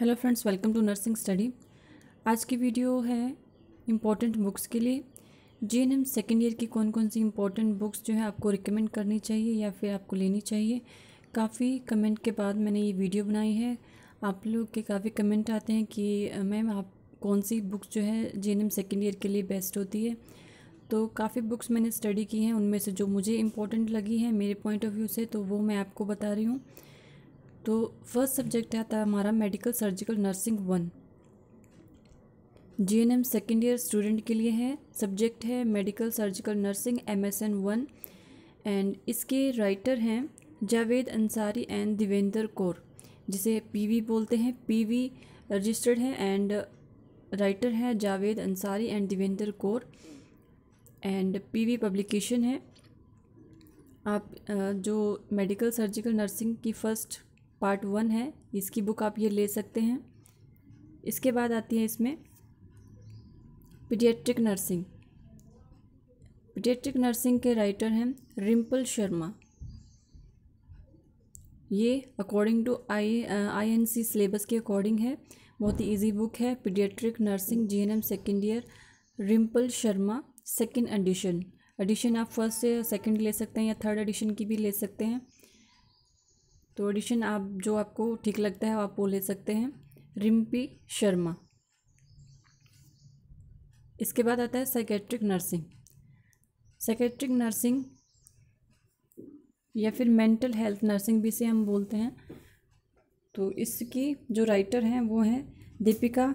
hello friends welcome to nursing study आज की video है इम्पॉर्टेंट बुक्स के लिए J N M second year की कौन कौन सी इम्पोर्टेंट बुक्स जो है आपको रिकमेंड करनी चाहिए या फिर आपको लेनी चाहिए काफ़ी कमेंट के बाद मैंने ये वीडियो बनाई है आप लोग के काफ़ी कमेंट आते हैं कि मैम आप कौन सी बुक्स जो है J N M second year के लिए बेस्ट होती है तो काफ़ी बुक्स मैंने स्टडी की हैं उनमें से जो मुझे इम्पोर्टेंट लगी है मेरे पॉइंट ऑफ व्यू से तो वो मैं आपको बता रही हूँ तो फर्स्ट सब्जेक्ट आता है हमारा medical surgical nursing one G N M second year student के लिए है सब्जेक्ट है medical surgical nursing M S N one and इसके राइटर हैं जावेद अंसारी एंड दिवेंद्र कौर जिसे पी वी बोलते हैं पी वी रजिस्टर्ड है एंड राइटर हैं Javed Ansari and Divendra Kaur and P V publication है आप जो मेडिकल सर्जिकल नर्सिंग की फ़र्स्ट पार्ट वन है इसकी बुक आप ये ले सकते हैं इसके बाद आती है इसमें पीडियाट्रिक नर्सिंग पीडियाट्रिक नर्सिंग के राइटर हैं रिम्पल शर्मा ये according to I I N C syllabus के अकॉर्डिंग है बहुत ही इजी बुक है pediatric nursing G N M second year Rimpal Sharma second edition edition आप फर्स्ट से सेकेंड ले सकते हैं या थर्ड एडिशन की भी ले सकते हैं तो ऑडिशन आप जो आपको ठीक लगता है आप वो ले सकते हैं रिम्पी शर्मा इसके बाद आता है साइकेट्रिक नर्सिंग साइकेट्रिक नर्सिंग या फिर मेंटल हेल्थ नर्सिंग भी से हम बोलते हैं तो इसकी जो राइटर हैं वो हैं दीपिका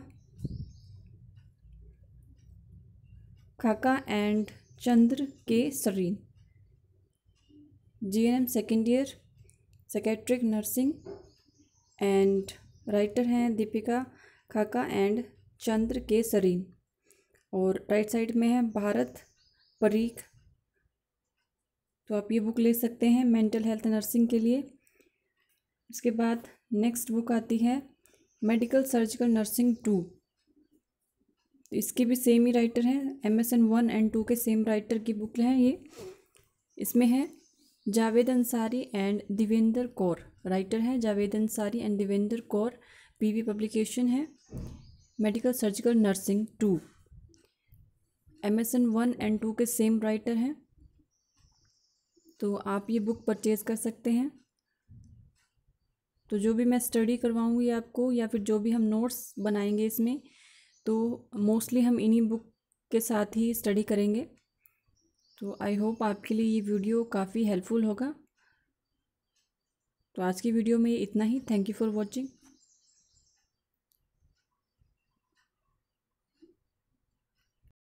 खाका and Chandra K Sarin G N M second year psychiatric nursing and writer हैं दीपिका खाका एंड चंद्र के सरीन और राइट साइड में है भारत परीख तो आप ये बुक ले सकते हैं मेंटल हेल्थ नर्सिंग के लिए उसके बाद नेक्स्ट बुक आती है मेडिकल सर्जिकल नर्सिंग टू तो इसके भी सेम ही राइटर हैं M S N one and two के सेम राइटर की बुक हैं ये इसमें है जावेद अंसारी एंड दिवेंदर कौर राइटर हैं Javed Ansari and Divender Kaur P V publication है medical surgical nursing two M S N one and two के सेम राइटर हैं तो आप ये बुक परचेज़ कर सकते हैं तो जो भी मैं स्टडी करवाऊँगी आपको या फिर जो भी हम नोट्स बनाएंगे इसमें तो मोस्टली हम इन्हीं बुक के साथ ही स्टडी करेंगे तो आई होप आपके लिए ये वीडियो काफ़ी हेल्पफुल होगा तो आज की वीडियो में इतना ही थैंक यू फॉर वॉचिंग